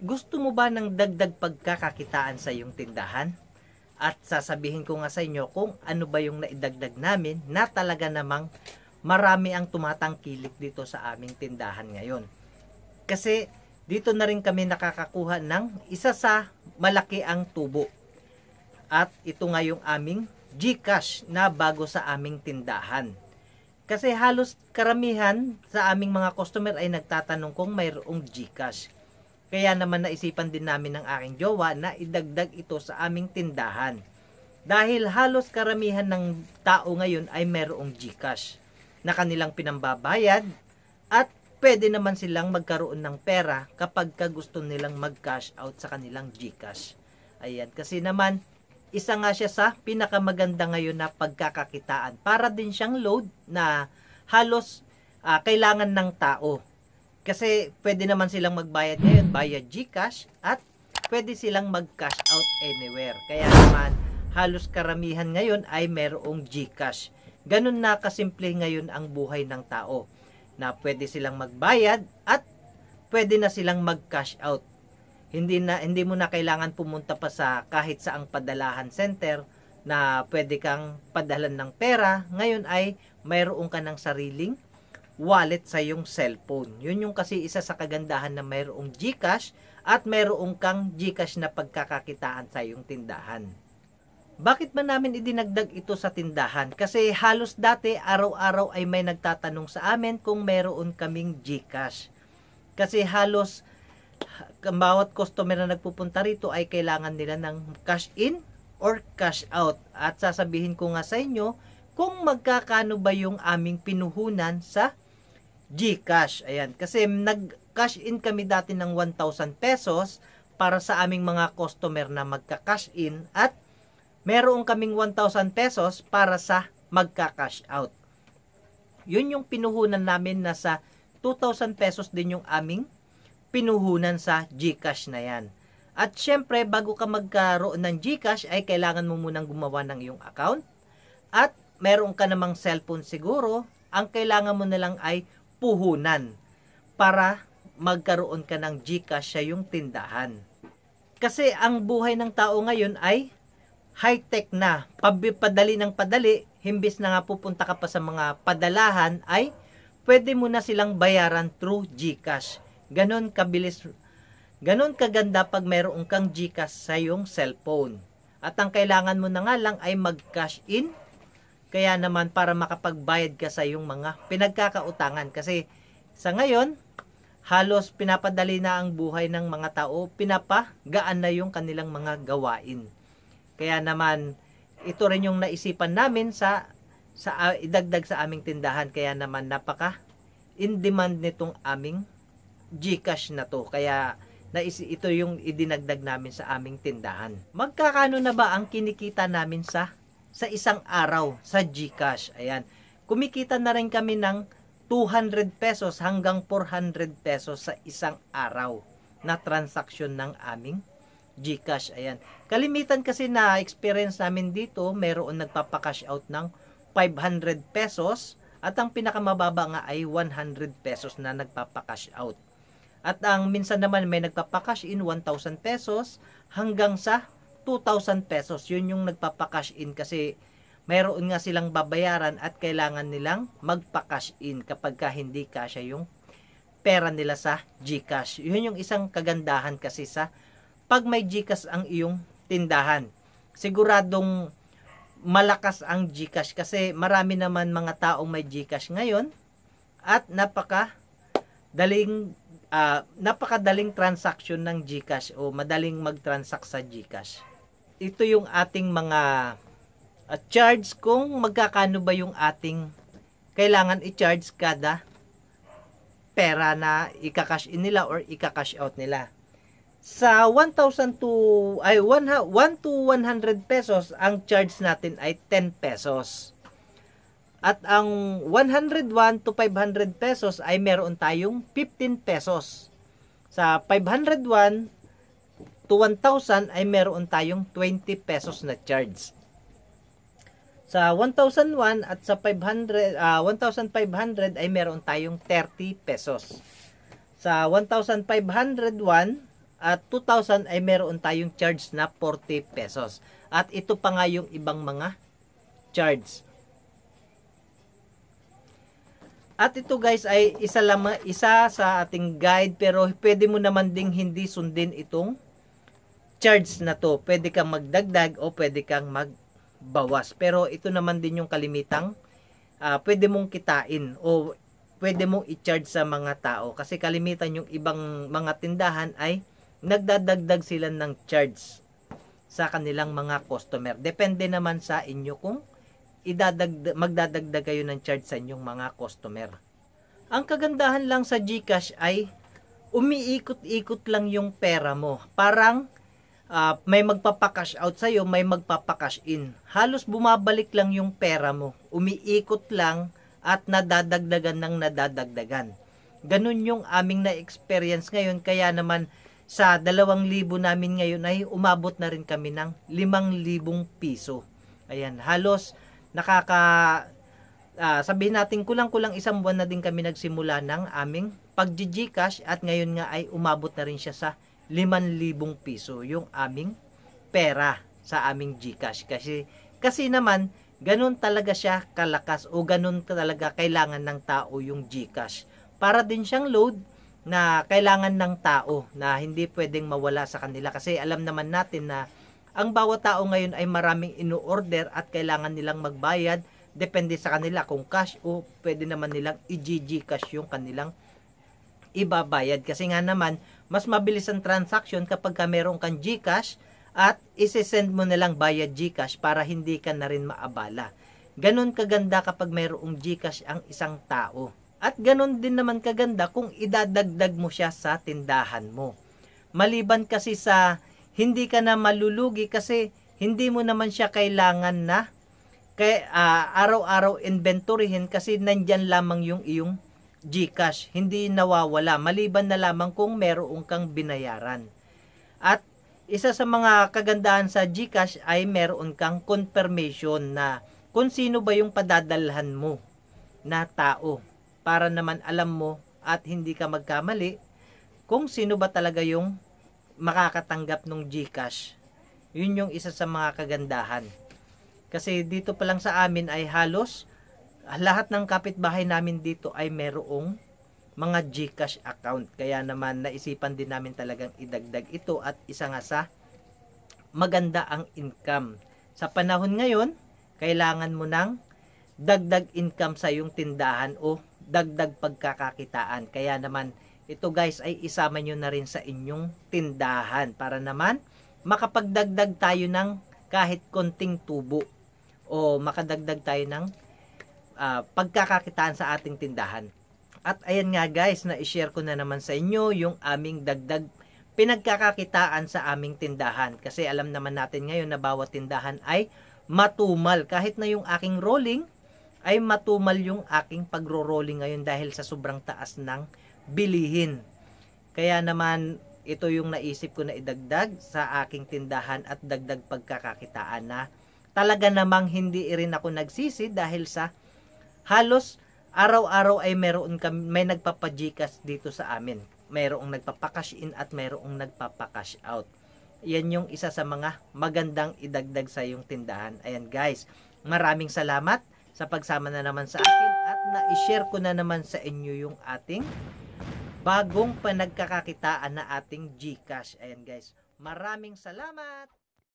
gusto mo ba ng dagdag pagkakakitaan sa iyong tindahan? At sasabihin ko nga sa inyo kung ano ba yung naidagdag namin na talaga namang marami ang tumatangkilik dito sa aming tindahan ngayon. Kasi dito na rin kami nakakakuha ng isa sa malaki ang tubo. At ito nga yung aming Gcash na bago sa aming tindahan. Kasi halos karamihan sa aming mga customer ay nagtatanong kung mayroong Gcash. Kaya naman naisipan din namin ng aking jowa na idagdag ito sa aming tindahan. Dahil halos karamihan ng tao ngayon ay merong Gcash na kanilang pinambabayad at pwede naman silang magkaroon ng pera kapag ka gusto nilang mag-cash out sa kanilang Gcash. Ayan, kasi naman, isa nga siya sa pinakamaganda ngayon na pagkakakitaan para din siyang load na halos uh, kailangan ng tao kasi pwede naman silang magbayad ngayon via GCash at pwede silang mag-cash out anywhere. Kaya naman halos karamihan ngayon ay merong GCash. Ganun na kasimple ngayon ang buhay ng tao na pwede silang magbayad at pwede na silang mag-cash out. Hindi na hindi mo na kailangan pumunta pa sa kahit saang padalahan center na pwede kang padalhan ng pera. Ngayon ay mayroon ka ng sariling wallet sa iyong cellphone. Yun yung kasi isa sa kagandahan na mayroong GCash at mayroong kang GCash na pagkakakitaan sa iyong tindahan. Bakit ba namin idinagdag ito sa tindahan? Kasi halos dati araw-araw ay may nagtatanong sa amin kung mayroon kaming GCash. Kasi halos bawat customer na nagpupunta rito ay kailangan nila ng cash in or cash out. At sasabihin ko nga sa inyo kung magkakano ba yung aming pinuhunan sa GCash. Ayan, kasi nag-cash in kami dati ng 1,000 pesos para sa aming mga customer na magka-cash in at meron kaming 1,000 pesos para sa magka-cash out. Yun yung pinuhunan namin na sa 2,000 pesos din yung aming pinuhunan sa GCash na yan. At syempre, bago ka magkaroon ng GCash ay kailangan mo munang gumawa ng iyong account. At meron ka namang cellphone siguro, ang kailangan mo na lang ay puhunan para magkaroon ka ng Gcash sa yung tindahan. Kasi ang buhay ng tao ngayon ay high-tech na. Padali ng padali, himbis na nga pupunta ka pa sa mga padalahan ay pwede mo na silang bayaran through Gcash. Ganon kabilis, ganon kaganda pag meron kang Gcash sa yung cellphone. At ang kailangan mo na nga lang ay mag-cash in kaya naman para makapagbayad ka sa iyong mga pinagkakautangan. Kasi sa ngayon, halos pinapadali na ang buhay ng mga tao, pinapagaan na yung kanilang mga gawain. Kaya naman, ito rin yung naisipan namin sa sa uh, idagdag sa aming tindahan kaya naman napaka in demand nitong aming GCash na to kaya na ito yung idinagdag namin sa aming tindahan magkakano na ba ang kinikita namin sa sa isang araw sa GCash. Ayan. Kumikita na rin kami ng 200 pesos hanggang 400 pesos sa isang araw na transaction ng aming GCash. Ayan. Kalimitan kasi na experience namin dito, meron nagpapa-cash out ng 500 pesos at ang pinakamababa nga ay 100 pesos na nagpapa-cash out. At ang minsan naman may nagpapa-cash in 1,000 pesos hanggang sa 2,000 pesos. Yun yung nagpapakash in kasi meron nga silang babayaran at kailangan nilang magpa-cash in kapag ka hindi kasya yung pera nila sa GCash. Yun yung isang kagandahan kasi sa pag may GCash ang iyong tindahan. Siguradong malakas ang GCash kasi marami naman mga taong may GCash ngayon at napaka daling uh, napakadaling transaction ng GCash o madaling mag-transact sa GCash ito yung ating mga uh, charge kung magkakano ba yung ating kailangan i-charge kada pera na ika-cash in nila or ika-cash out nila. Sa 1,000 to ay 1, 1 to 100 pesos, ang charge natin ay 10 pesos. At ang 101 to 500 pesos ay meron tayong 15 pesos. Sa 501 to 1,000 ay meron tayong 20 pesos na charge. Sa 1,001 at sa 500, uh, 1,500 ay meron tayong 30 pesos. Sa 1,501 at 2,000 ay meron tayong charge na 40 pesos. At ito pa nga yung ibang mga charge. At ito guys ay isa, lang, isa sa ating guide pero pwede mo naman ding hindi sundin itong charge na to, pwede kang magdagdag o pwede kang magbawas. Pero ito naman din yung kalimitang uh, pwede mong kitain o pwede mong i-charge sa mga tao. Kasi kalimitan yung ibang mga tindahan ay nagdadagdag sila ng charge sa kanilang mga customer. Depende naman sa inyo kung idadag magdadagdag kayo ng charge sa inyong mga customer. Ang kagandahan lang sa GCash ay umiikot-ikot lang yung pera mo. Parang uh, may magpapakash out sa'yo, may magpapakash in. Halos bumabalik lang yung pera mo. Umiikot lang at nadadagdagan ng nadadagdagan. Ganun yung aming na-experience ngayon. Kaya naman sa 2,000 namin ngayon ay umabot na rin kami ng 5,000 piso. Ayan, halos nakaka... Uh, sabihin natin kulang-kulang isang buwan na din kami nagsimula ng aming pag-Gcash at ngayon nga ay umabot na rin siya sa 5,000 piso yung aming pera sa aming GCash kasi kasi naman ganun talaga siya kalakas o ganun talaga kailangan ng tao yung GCash para din siyang load na kailangan ng tao na hindi pwedeng mawala sa kanila kasi alam naman natin na ang bawat tao ngayon ay maraming ino-order at kailangan nilang magbayad depende sa kanila kung cash o pwede naman nilang i gcash yung kanilang ibabayad kasi nga naman mas mabilis ang transaction kapag ka meron kang GCash at isi-send mo na lang via GCash para hindi ka na rin maabala. Ganon kaganda kapag mayroong GCash ang isang tao. At ganon din naman kaganda kung idadagdag mo siya sa tindahan mo. Maliban kasi sa hindi ka na malulugi kasi hindi mo naman siya kailangan na kay uh, ah, araw-araw inventoryhin kasi nandyan lamang yung iyong GCash, hindi nawawala maliban na lamang kung meron kang binayaran. At isa sa mga kagandahan sa GCash ay meron kang confirmation na kung sino ba yung padadalhan mo na tao para naman alam mo at hindi ka magkamali kung sino ba talaga yung makakatanggap ng GCash. Yun yung isa sa mga kagandahan. Kasi dito pa lang sa amin ay halos lahat ng kapitbahay namin dito ay merong mga GCash account. Kaya naman naisipan din namin talagang idagdag ito at isa nga sa maganda ang income. Sa panahon ngayon, kailangan mo ng dagdag income sa iyong tindahan o dagdag pagkakakitaan. Kaya naman ito guys ay isama nyo na rin sa inyong tindahan para naman makapagdagdag tayo ng kahit konting tubo o makadagdag tayo ng uh, pagkakakitaan sa ating tindahan. At ayan nga guys, na-share ko na naman sa inyo yung aming dagdag pinagkakakitaan sa aming tindahan. Kasi alam naman natin ngayon na bawat tindahan ay matumal. Kahit na yung aking rolling ay matumal yung aking pagro-rolling ngayon dahil sa sobrang taas ng bilihin. Kaya naman ito yung naisip ko na idagdag sa aking tindahan at dagdag pagkakakitaan na talaga namang hindi rin ako nagsisi dahil sa halos araw-araw ay meron kami, may nagpapajikas dito sa amin. Mayroong nagpapakash in at mayroong nagpapakash out. Yan yung isa sa mga magandang idagdag sa yung tindahan. Ayan guys, maraming salamat sa pagsama na naman sa akin at na-share ko na naman sa inyo yung ating bagong panagkakakitaan na ating GCash. Ayan guys, maraming salamat!